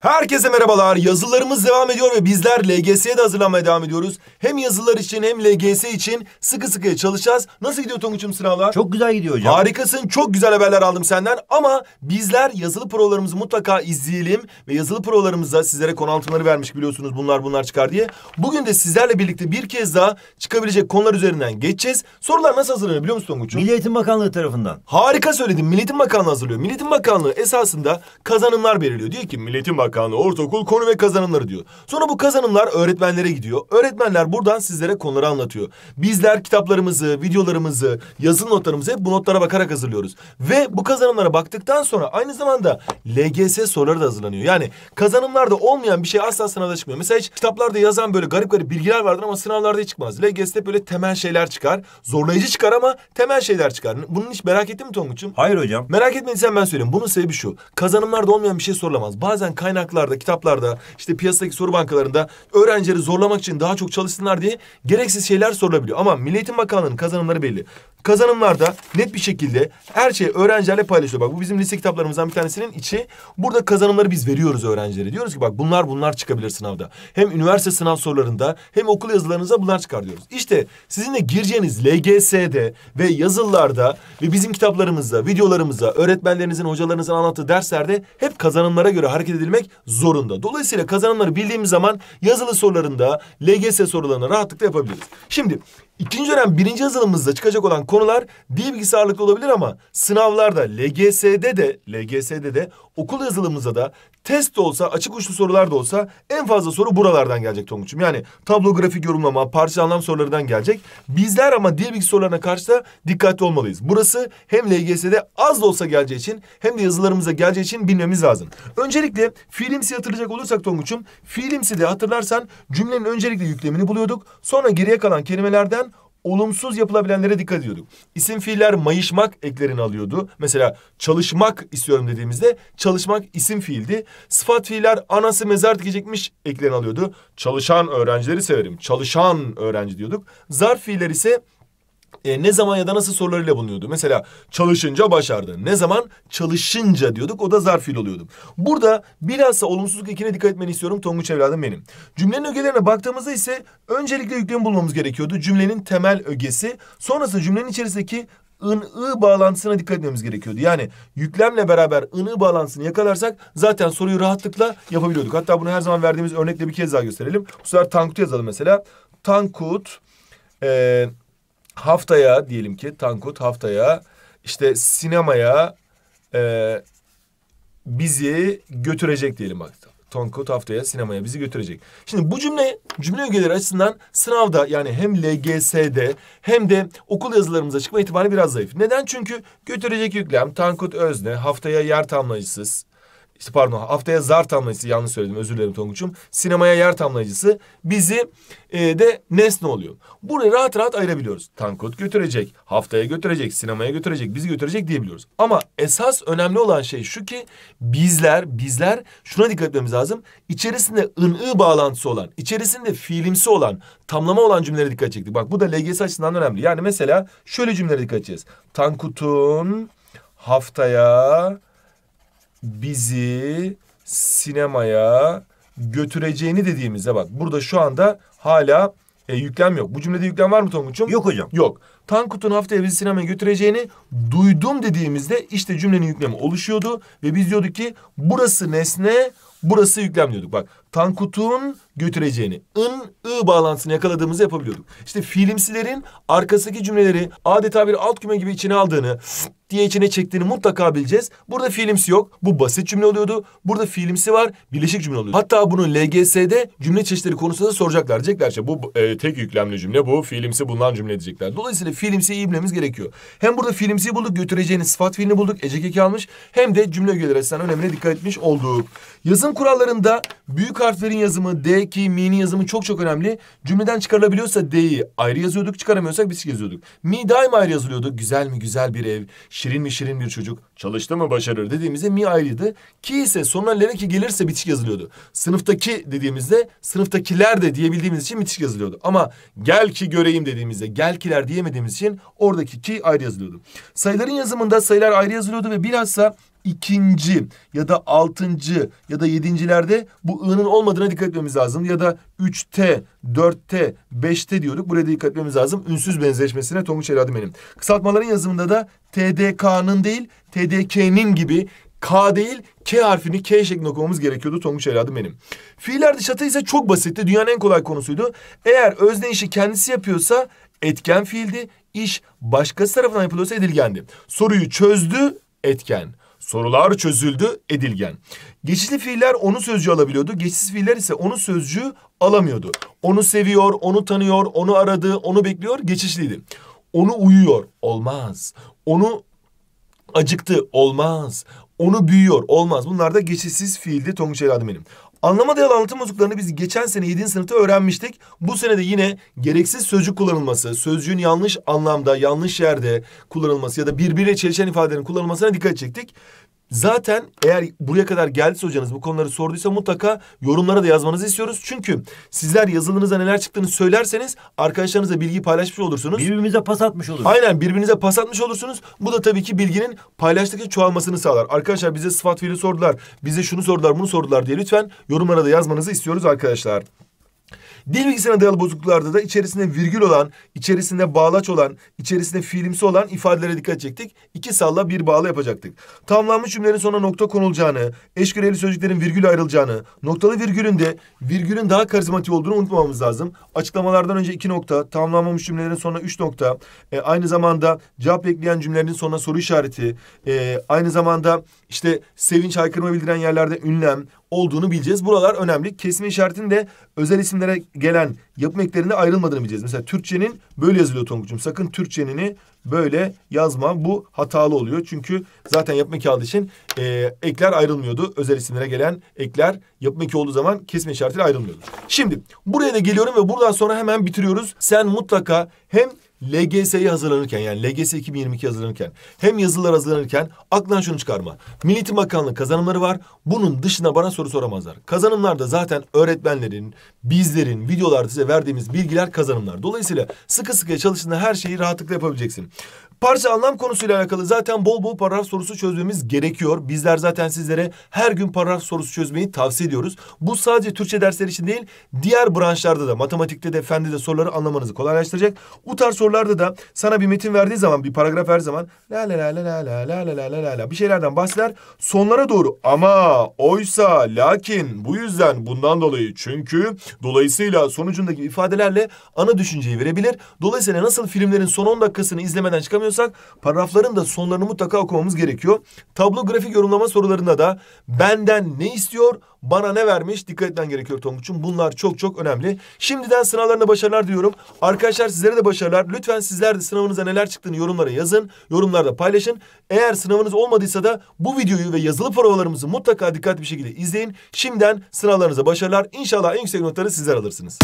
Herkese merhabalar. Yazılarımız devam ediyor ve bizler LGS'ye de hazırlanmaya devam ediyoruz. Hem yazılar için hem LGS için sıkı sıkıya çalışacağız. Nasıl gidiyor Tonguç'um sınavlar? Çok güzel gidiyor hocam. Harikasın. Çok güzel haberler aldım senden. Ama bizler yazılı provalarımızı mutlaka izleyelim. Ve yazılı provalarımızda sizlere konu altınları vermiş biliyorsunuz bunlar bunlar çıkar diye. Bugün de sizlerle birlikte bir kez daha çıkabilecek konular üzerinden geçeceğiz. Sorular nasıl hazırlanıyor biliyor musun Tonguç'um? Milli Eğitim Bakanlığı tarafından. Harika söyledin. Milli Eğitim Bakanlığı hazırlıyor. Milli Eğitim Bakanlığı esasında kazanımlar belirliyor. Diyor ki Milli Eğitim Bakanlığı Bakan ortaokul konu ve kazanımları diyor. Sonra bu kazanımlar öğretmenlere gidiyor. Öğretmenler buradan sizlere konuları anlatıyor. Bizler kitaplarımızı, videolarımızı, yazılı notlarımızı hep bu notlara bakarak hazırlıyoruz. Ve bu kazanımlara baktıktan sonra aynı zamanda LGS soruları da hazırlanıyor. Yani kazanımlarda olmayan bir şey asla sınavda çıkmıyor. Mesela hiç kitaplarda yazan böyle garip garip bilgiler vardır ama sınavlarda hiç çıkmaz. LGS'de böyle temel şeyler çıkar. Zorlayıcı çıkar ama temel şeyler çıkar. Bunun hiç merak ettin mi Tonguç'um? Hayır hocam. Merak etmediysen ben söyleyeyim. Bunun sebebi şu. Kazanımlarda olmayan bir şey sorulamaz. Bazen kaynak kaynaklarda, kitaplarda, işte piyasadaki soru bankalarında öğrencileri zorlamak için daha çok çalışsınlar diye gereksiz şeyler sorulabiliyor. Ama Milli Eğitim Bakanlığı'nın kazanımları belli. Kazanımlarda net bir şekilde her şeyi öğrencilerle paylaşıyor. Bak bu bizim lise kitaplarımızdan bir tanesinin içi. Burada kazanımları biz veriyoruz öğrencilere. Diyoruz ki bak bunlar bunlar çıkabilir sınavda. Hem üniversite sınav sorularında hem okul yazılarınıza bunlar çıkar diyoruz. İşte sizin de gireceğiniz LGS'de ve yazılılarda ve bizim kitaplarımızda, videolarımızda, öğretmenlerinizin, hocalarınızın anlattığı derslerde hep kazanımlara göre hareket edilmek zorunda. Dolayısıyla kazanımları bildiğimiz zaman yazılı sorularında, LGS sorularını rahatlıkla yapabiliriz. Şimdi İkinci dönem birinci yazılımımızda çıkacak olan konular dil bilgisi olabilir ama sınavlarda LGS'de de LGS'de de okul yazılımımızda da test de olsa açık uçlu sorular da olsa en fazla soru buralardan gelecek Tonguç'um. Yani tablo grafik yorumlama parça anlam sorularından gelecek. Bizler ama dil bilgisi sorularına karşı da dikkatli olmalıyız. Burası hem LGS'de az da olsa geleceği için hem de yazılarımıza geleceği için bilmemiz lazım. Öncelikle filmsi hatırlayacak olursak Tonguç'um filmsi de hatırlarsan cümlenin öncelikle yüklemini buluyorduk. Sonra geriye kalan kelimelerden olumsuz yapılabilenlere dikkat ediyorduk. İsim fiiller mayışmak eklerini alıyordu. Mesela çalışmak istiyorum dediğimizde çalışmak isim fiildi. Sıfat fiiller anası mezar dikecekmiş eklerini alıyordu. Çalışan öğrencileri severim. Çalışan öğrenci diyorduk. Zarf fiiller ise e, ne zaman ya da nasıl sorularıyla bulunuyordu. Mesela çalışınca başardın. Ne zaman çalışınca diyorduk o da zarf fiil oluyordu. Burada bilhassa olumsuzluk ikine dikkat etmeni istiyorum Tonguç evladım benim. Cümlenin ögelerine baktığımızda ise öncelikle yüklemi bulmamız gerekiyordu. Cümlenin temel ögesi. Sonrasında cümlenin içerisindeki ın-ı bağlantısına dikkat etmemiz gerekiyordu. Yani yüklemle beraber ın-ı bağlantısını yakalarsak zaten soruyu rahatlıkla yapabiliyorduk. Hatta bunu her zaman verdiğimiz örnekle bir kez daha gösterelim. Bu sefer Tankut yazalım mesela. Tankut... Ee, haftaya diyelim ki Tankut haftaya işte sinemaya e, bizi götürecek diyelim bak. Tankut haftaya sinemaya bizi götürecek. Şimdi bu cümle cümle ögeleri açısından sınavda yani hem LGS'de hem de okul yazılarımıza çıkma ihtimali biraz zayıf. Neden? Çünkü götürecek yüklem Tankut özne haftaya yer tamlayıcısız işte pardon haftaya zar tamlayıcısı yanlış söyledim özür dilerim Tonguç'um. Sinemaya yer tamlayıcısı bizi e, de nesne oluyor. Burayı rahat rahat ayırabiliyoruz. Tankot götürecek, haftaya götürecek, sinemaya götürecek, bizi götürecek diyebiliyoruz. Ama esas önemli olan şey şu ki bizler, bizler şuna dikkat etmemiz lazım. İçerisinde ın-ı bağlantısı olan, içerisinde fiilimsi olan, tamlama olan cümlelere dikkat çektik. Bak bu da LGS açısından önemli. Yani mesela şöyle cümlelere dikkat edeceğiz. Tankut'un haftaya bizi sinemaya götüreceğini dediğimizde bak burada şu anda hala e, yüklem yok. Bu cümlede yüklem var mı Tonguç'um? Yok hocam. Yok. Tankut'un haftaya bizi sinemaya götüreceğini duydum dediğimizde işte cümlenin yüklemi oluşuyordu. Ve biz diyorduk ki burası nesne, burası yüklem diyorduk. Bak Tankut'un götüreceğini, ın, ı bağlantısını yakaladığımızı yapabiliyorduk. İşte fiilimsilerin arkasındaki cümleleri adeta bir alt küme gibi içine aldığını, diye içine çektiğini mutlaka bileceğiz. Burada fiilimsi yok. Bu basit cümle oluyordu. Burada fiilimsi var. Birleşik cümle oluyordu. Hatta bunu LGS'de cümle çeşitleri konusunda soracaklar. Diyecekler işte bu e, tek yüklemli cümle bu. Fiilimsi bundan cümle diyecekler. Dolayısıyla fiilimsiyi iyi bilmemiz gerekiyor. Hem burada fiilimsiyi bulduk. Götüreceğini sıfat fiilini bulduk. Ece almış. Hem de cümle üyeleri açısından önemine dikkat etmiş olduk. Yazım kurallarında büyük harflerin yazımı, D ki, mi'nin yazımı çok çok önemli. Cümleden çıkarılabiliyorsa D'yi ayrı yazıyorduk, çıkaramıyorsak biz yazıyorduk. Mi daima ayrı yazılıyordu. Güzel mi güzel bir ev, şirin mi şirin bir çocuk, çalıştı mı başarır dediğimizde mi ayrıydı. Ki ise sonuna lereki gelirse bitişik yazılıyordu. Sınıftaki dediğimizde sınıftakiler de diyebildiğimiz için bitişik yazılıyordu. Ama gel ki göreyim dediğimizde gel kiler diyemediğimiz için oradaki ki ayrı yazılıyordu. Sayıların yazımında sayılar ayrı yazılıyordu ve bilhassa ikinci ya da altıncı ya da yedincilerde bu ı'nın olmadığına dikkat etmemiz lazım. Ya da üçte, dörtte, beşte diyorduk. Buraya dikkat etmemiz lazım. Ünsüz benzeşmesine Tonguç Eladim benim. Kısaltmaların yazımında da TDK'nın değil TDK'nin gibi K değil K harfini K şeklinde okumamız gerekiyordu Tonguç evladım benim. Fiiller dışatı ise çok basitti. Dünyanın en kolay konusuydu. Eğer özne işi kendisi yapıyorsa etken fiildi. İş başkası tarafından yapılıyorsa edilgendi. Soruyu çözdü etken. Sorular çözüldü edilgen. Geçişli fiiller onu sözcüğü alabiliyordu. Geçişsiz fiiller ise onu sözcüğü alamıyordu. Onu seviyor, onu tanıyor, onu aradı, onu bekliyor. Geçişliydi. Onu uyuyor. Olmaz. Onu acıktı. Olmaz. Onu büyüyor. Olmaz. Bunlar da geçişsiz fiildi Tonguç Eladım benim. Anlama dayalı anlatım bozuklarını biz geçen sene 7. sınıfta öğrenmiştik. Bu sene de yine gereksiz sözcük kullanılması, sözcüğün yanlış anlamda, yanlış yerde kullanılması ya da birbirine çelişen ifadelerin kullanılmasına dikkat çektik. Zaten eğer buraya kadar geldiyse hocanız bu konuları sorduysa mutlaka yorumlara da yazmanızı istiyoruz. Çünkü sizler yazılınıza neler çıktığını söylerseniz arkadaşlarınızla bilgi paylaşmış olursunuz. Birbirimize pas atmış oluruz. Aynen birbirinize pas atmış olursunuz. Bu da tabii ki bilginin paylaştıkça çoğalmasını sağlar. Arkadaşlar bize sıfat fiili sordular, bize şunu sordular, bunu sordular diye lütfen yorumlara da yazmanızı istiyoruz arkadaşlar. Dil bilgisine dayalı bozukluklarda da içerisinde virgül olan, içerisinde bağlaç olan, içerisinde fiilimsi olan ifadelere dikkat çektik. İki salla bir bağla yapacaktık. Tamamlanmış cümlelerin sonuna nokta konulacağını, eşgöreli sözcüklerin virgül ayrılacağını, noktalı virgülün de virgülün daha karizmatik olduğunu unutmamamız lazım. Açıklamalardan önce iki nokta, tamamlanmamış cümlelerin sonuna üç nokta, e, aynı zamanda cevap bekleyen cümlelerin sonuna soru işareti, e, aynı zamanda işte sevinç haykırma bildiren yerlerde ünlem, olduğunu bileceğiz. Buralar önemli. Kesme işaretinin de özel isimlere gelen yapım eklerinde ayrılmadığını bileceğiz. Mesela Türkçenin böyle yazılıyor Tonguç'um. Sakın Türkçenini böyle yazma. Bu hatalı oluyor. Çünkü zaten yapım eki aldığı için e, ekler ayrılmıyordu. Özel isimlere gelen ekler yapım eki olduğu zaman kesme işaretiyle ayrılmıyordu. Şimdi buraya da geliyorum ve buradan sonra hemen bitiriyoruz. Sen mutlaka hem LGS'ye hazırlanırken yani LGS 2022 hazırlanırken hem yazılar hazırlanırken aklına şunu çıkarma. Milli Eğitim Bakanlığı kazanımları var. Bunun dışına bana soru soramazlar. da zaten öğretmenlerin, bizlerin videolarda size verdiğimiz bilgiler kazanımlar. Dolayısıyla sıkı sıkıya çalıştığında her şeyi rahatlıkla yapabileceksin. Parça anlam konusuyla alakalı zaten bol bol paragraf sorusu çözmemiz gerekiyor. Bizler zaten sizlere her gün paragraf sorusu çözmeyi tavsiye ediyoruz. Bu sadece Türkçe dersleri için değil, diğer branşlarda da, matematikte de, fende de soruları anlamanızı kolaylaştıracak. Bu tarz sorularda da sana bir metin verdiği zaman, bir paragraf her zaman la la la la la la la la la la la bir şeylerden bahseder. Sonlara doğru ama, oysa, lakin, bu yüzden, bundan dolayı, çünkü, dolayısıyla sonucundaki ifadelerle ana düşünceyi verebilir. Dolayısıyla nasıl filmlerin son 10 dakikasını izlemeden çıkamıyor anlamıyorsak paragrafların da sonlarını mutlaka okumamız gerekiyor. Tablo grafik yorumlama sorularında da benden ne istiyor, bana ne vermiş dikkat etmen gerekiyor Tonguç'um. Bunlar çok çok önemli. Şimdiden sınavlarına başarılar diyorum. Arkadaşlar sizlere de başarılar. Lütfen sizler de sınavınıza neler çıktığını yorumlara yazın. Yorumlarda paylaşın. Eğer sınavınız olmadıysa da bu videoyu ve yazılı provalarımızı mutlaka dikkatli bir şekilde izleyin. Şimdiden sınavlarınıza başarılar. İnşallah en yüksek notları sizler alırsınız.